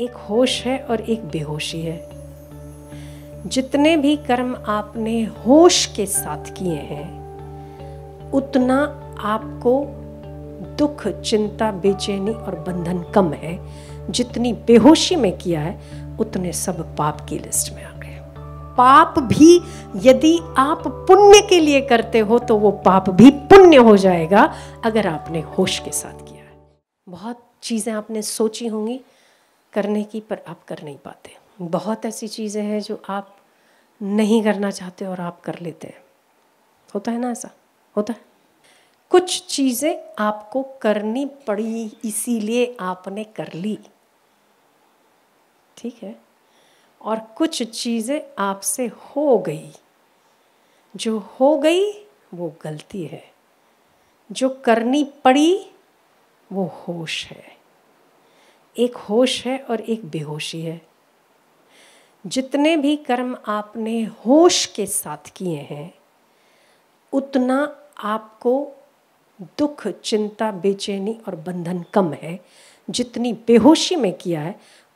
एक होश है और एक बेहोशी है जितने भी कर्म आपने होश के साथ किए हैं उतना आपको दुख चिंता बेचैनी और बंधन कम है जितनी बेहोशी में किया है उतने सब पाप की लिस्ट में आ गए पाप भी यदि आप पुण्य के लिए करते हो तो वो पाप भी पुण्य हो जाएगा अगर आपने होश के साथ किया है बहुत चीज़ें आपने सोची होंगी करने की पर आप कर नहीं पाते बहुत ऐसी चीज़ें हैं जो आप नहीं करना चाहते और आप कर लेते हैं होता है ना ऐसा होता है कुछ चीज़ें आपको करनी पड़ी इसीलिए आपने कर ली ठीक है और कुछ चीज़ें आपसे हो गई जो हो गई वो गलती है जो करनी पड़ी वो होश है एक होश है और एक बेहोशी है जितने भी कर्म आपने होश के साथ किए हैं उतना आपको दुख चिंता बेचैनी और बंधन कम है जितनी बेहोशी में किया है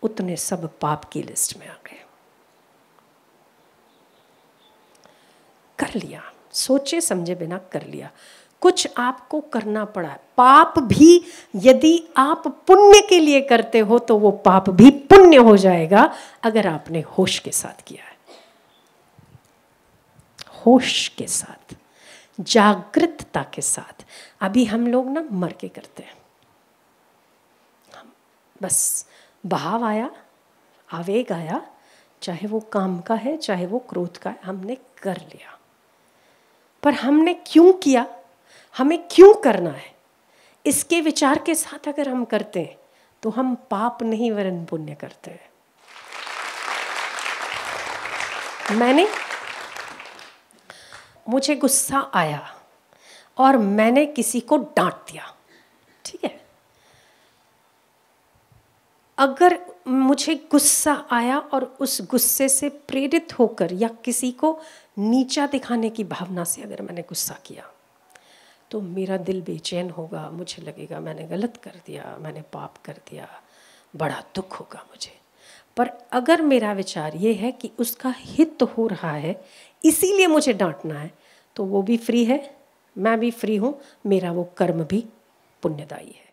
उतने सब पाप की लिस्ट में आ गए कर लिया सोचे समझे बिना कर लिया कुछ आपको करना पड़ा पाप भी यदि आप पुण्य के लिए करते हो तो वो पाप भी पुण्य हो जाएगा अगर आपने होश के साथ किया है होश के साथ जागृतता के साथ अभी हम लोग ना मर के करते हैं बस बहाव आया आवेग आया चाहे वो काम का है चाहे वो क्रोध का है हमने कर लिया पर हमने क्यों किया हमें क्यों करना है इसके विचार के साथ अगर हम करते हैं तो हम पाप नहीं वरन पुण्य करते हैं मैंने मुझे गुस्सा आया और मैंने किसी को डांट दिया ठीक है अगर मुझे गुस्सा आया और उस गुस्से से प्रेरित होकर या किसी को नीचा दिखाने की भावना से अगर मैंने गुस्सा किया तो मेरा दिल बेचैन होगा मुझे लगेगा मैंने गलत कर दिया मैंने पाप कर दिया बड़ा दुख होगा मुझे पर अगर मेरा विचार ये है कि उसका हित तो हो रहा है इसीलिए मुझे डांटना है तो वो भी फ्री है मैं भी फ्री हूँ मेरा वो कर्म भी पुण्यदायी है